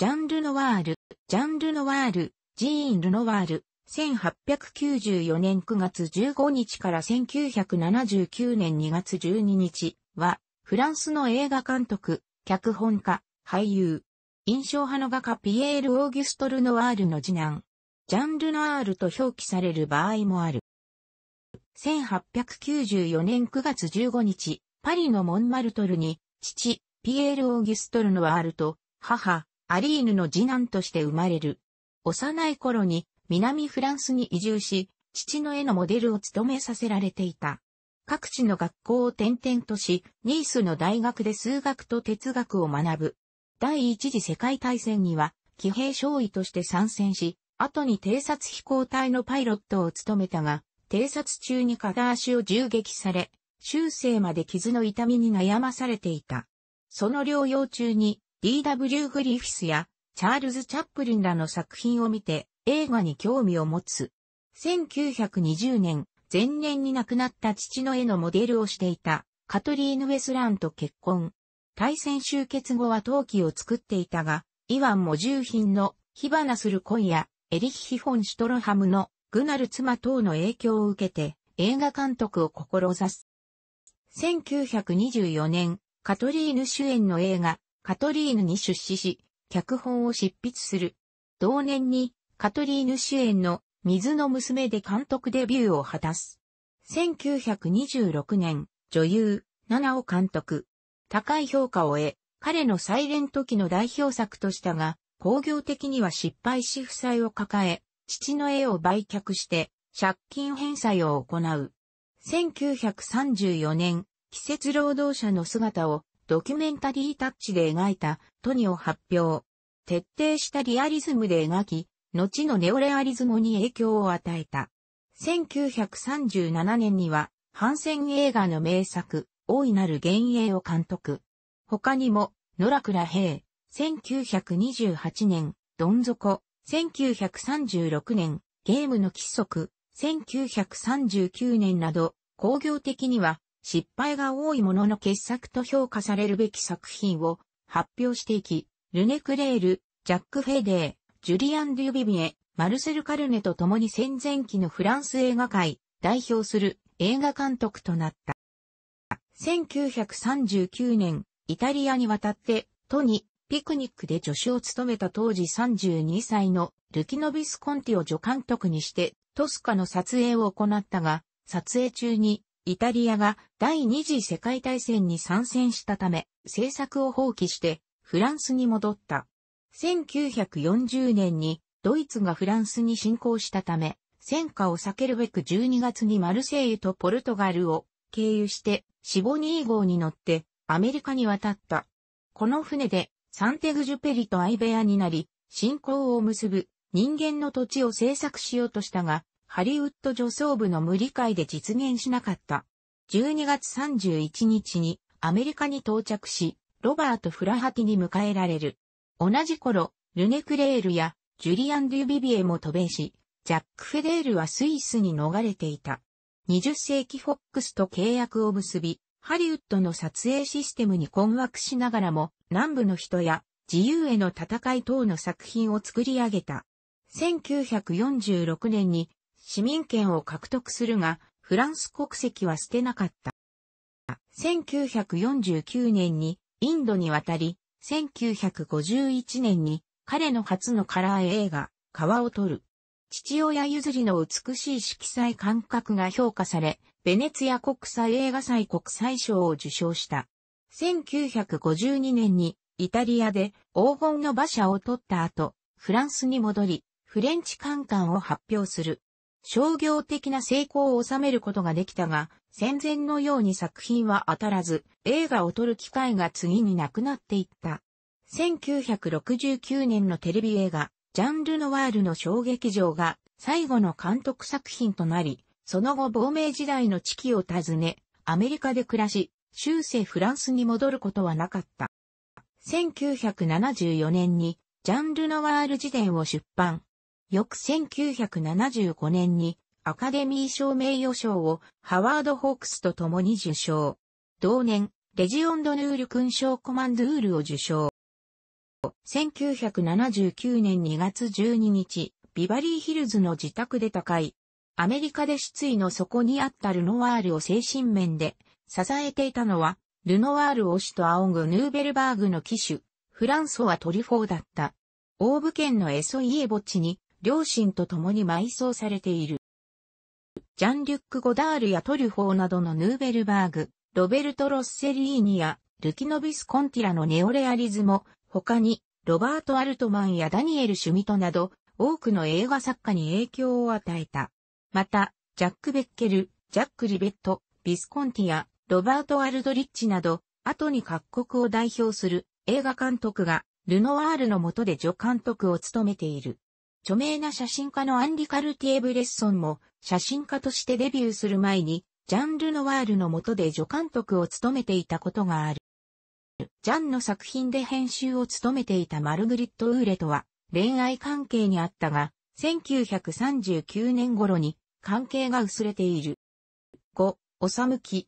ジャンルノワール、ジャンルノワール、ジーン・ルノワール、1894年9月15日から1979年2月12日は、フランスの映画監督、脚本家、俳優、印象派の画家ピエール・オーギュスト・ルノワールの次男、ジャンル・ノワールと表記される場合もある。1894年9月15日、パリのモンマルトルに、父、ピエール・オーギュストル・ノワールと、母、アリーヌの次男として生まれる。幼い頃に南フランスに移住し、父の絵のモデルを務めさせられていた。各地の学校を転々とし、ニースの大学で数学と哲学を学ぶ。第一次世界大戦には、騎兵少尉として参戦し、後に偵察飛行隊のパイロットを務めたが、偵察中に片足を銃撃され、終生まで傷の痛みに悩まされていた。その療養中に D.W. グリフィスやチャールズ・チャップリンらの作品を見て映画に興味を持つ。1920年、前年に亡くなった父の絵のモデルをしていたカトリーヌ・ウェスランと結婚。対戦終結後は陶器を作っていたが、イワンも重品の火花する恋やエリヒ・ヒフォン・シュトロハムのグナル妻等の影響を受けて映画監督を志す。1924年、カトリーヌ主演の映画カトリーヌに出資し、脚本を執筆する。同年に、カトリーヌ主演の水の娘で監督デビューを果たす。1926年、女優、七尾監督。高い評価を得、彼のサイレント期の代表作としたが、工業的には失敗し負債を抱え、父の絵を売却して、借金返済を行う。1934年、季節労働者の姿をドキュメンタリータッチで描いた、トニを発表。徹底したリアリズムで描き、後のネオレアリズムに影響を与えた。1937年には、反戦映画の名作、大いなる幻影を監督。他にも、野良倉平、1928年、どん底、1936年、ゲームの規則、1939年など、工業的には失敗が多いものの傑作と評価されるべき作品を発表していき、ルネ・クレール、ジャック・フェデー、ジュリアン・デュビビエ、マルセル・カルネと共に戦前期のフランス映画界、代表する映画監督となった。1939年、イタリアに渡って、都にピクニックで助手を務めた当時32歳のルキノビス・コンティを助監督にして、トスカの撮影を行ったが、撮影中にイタリアが第二次世界大戦に参戦したため、政策を放棄してフランスに戻った。1940年にドイツがフランスに侵攻したため、戦火を避けるべく12月にマルセイユとポルトガルを経由してシボニー号に乗ってアメリカに渡った。この船でサンテグジュペリとアイベアになり、信仰を結ぶ人間の土地を制作しようとしたが、ハリウッド女装部の無理解で実現しなかった。12月31日にアメリカに到着し、ロバート・フラハティに迎えられる。同じ頃、ルネ・クレールやジュリアン・デュビビエも渡米し、ジャック・フェデールはスイスに逃れていた。20世紀フォックスと契約を結び、ハリウッドの撮影システムに困惑しながらも、南部の人や自由への戦い等の作品を作り上げた。1946年に市民権を獲得するが、フランス国籍は捨てなかった。1949年にインドに渡り、1951年に彼の初のカラー映画、川を撮る。父親譲りの美しい色彩感覚が評価され、ベネツィア国際映画祭国際賞を受賞した。1952年にイタリアで黄金の馬車を撮った後、フランスに戻り、フレンチカンカンを発表する。商業的な成功を収めることができたが、戦前のように作品は当たらず、映画を撮る機会が次になくなっていった。1969年のテレビ映画、ジャンルノワールの小劇場が最後の監督作品となり、その後亡命時代の地期を訪ね、アメリカで暮らし、終生フランスに戻ることはなかった。1974年にジャンルノワール辞典を出版。翌1975年にアカデミー賞名誉賞をハワード・ホークスと共に受賞。同年、レジオンド・ヌール勲章コマンドゥールを受賞。1979年2月12日、ビバリーヒルズの自宅で高い。アメリカで失意の底にあったルノワールを精神面で支えていたのは、ルノワールを主と仰ぐヌーベルバーグの騎手、フランソワ・トリフォーだった。オーブ県のエソイエ墓地に両親と共に埋葬されている。ジャンリュック・ゴダールやトリュフォーなどのヌーベルバーグ、ロベルト・ロッセリーニやルキノビス・コンティラのネオレアリズム、他にロバート・アルトマンやダニエル・シュミトなど多くの映画作家に影響を与えた。また、ジャック・ベッケル、ジャック・リベット、ビスコンティア、ロバート・アルドリッチなど、後に各国を代表する映画監督がルノワールの下で助監督を務めている。著名な写真家のアンリ・カルティエ・ブレッソンも写真家としてデビューする前に、ジャンル・ノワールの下で助監督を務めていたことがある。ジャンの作品で編集を務めていたマルグリット・ウーレとは恋愛関係にあったが、1939年頃に関係が薄れている。5、おさむき。